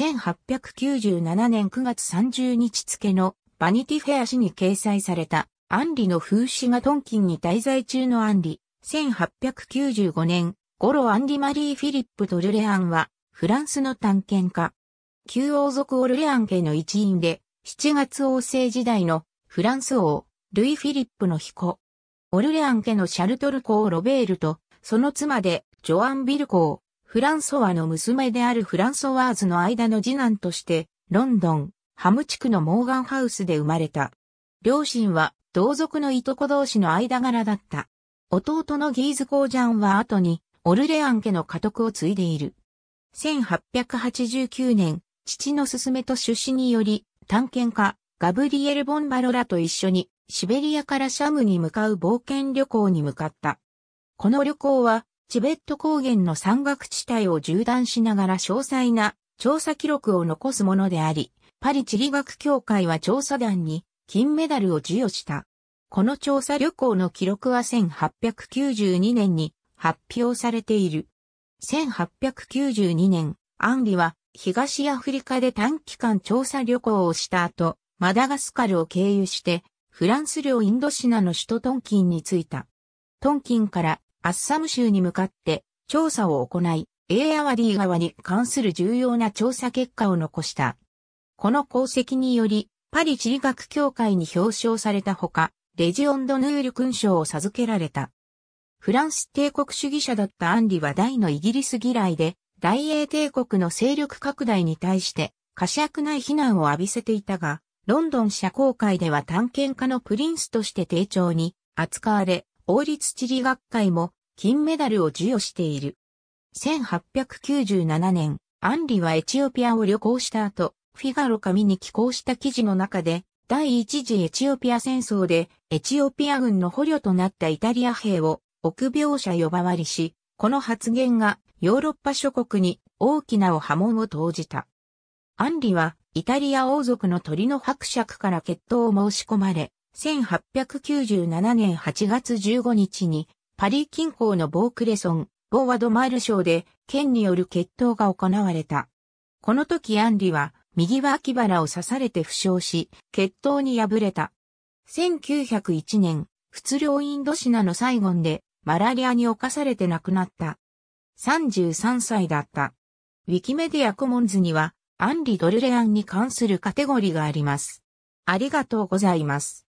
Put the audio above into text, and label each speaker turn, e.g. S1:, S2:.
S1: 1897年9月30日付のバニティフェア誌に掲載されたアンリの風刺がトンキンに滞在中のアンリ、1895年、頃アンリ・マリー・フィリップ・ドルレアンは、フランスの探検家。旧王族オルレアン家の一員で、7月王政時代のフランス王、ルイ・フィリップの彦。オルレアン家のシャルトル公ロベールと、その妻でジョアン・ビルコフランソワの娘であるフランソワーズの間の次男として、ロンドン、ハム地区のモーガンハウスで生まれた。両親は同族のいとこ同士の間柄だった。弟のギーズ・コージャンは後に、オルレアン家の家督を継いでいる。1889年、父の勧めと出資により、探検家、ガブリエル・ボンバロラと一緒に、シベリアからシャムに向かう冒険旅行に向かった。この旅行は、チベット高原の山岳地帯を縦断しながら詳細な調査記録を残すものであり、パリ地理学協会は調査団に金メダルを授与した。この調査旅行の記録は1892年に発表されている。1892年、アンリは東アフリカで短期間調査旅行をした後、マダガスカルを経由して、フランス領インドシナの首都トンキンに着いた。トンキンからアッサム州に向かって調査を行い、エーアワディ側に関する重要な調査結果を残した。この功績により、パリ地理学協会に表彰されたほか、レジオンドヌール勲章を授けられた。フランス帝国主義者だったアンリは大のイギリス嫌いで、大英帝国の勢力拡大に対して、過酌ない非難を浴びせていたが、ロンドン社交界では探検家のプリンスとして丁重に扱われ、法律地理学会も金メダルを授与している。1897年、アンリはエチオピアを旅行した後、フィガロ紙に寄稿した記事の中で、第一次エチオピア戦争で、エチオピア軍の捕虜となったイタリア兵を、臆病者呼ばわりし、この発言がヨーロッパ諸国に大きなお波紋を投じた。アンリはイタリア王族の鳥の伯爵から決闘を申し込まれ、1897年8月15日に、パリ近郊のボークレソン、ボーワドマイル賞で、県による決闘が行われた。この時アンリは、右脇腹を刺されて負傷し、決闘に敗れた。1901年、仏領インドシナのサイゴンで、マラリアに侵されて亡くなった。33歳だった。ウィキメディアコモンズには、アンリ・ドルレアンに関するカテゴリーがあります。ありがとうございます。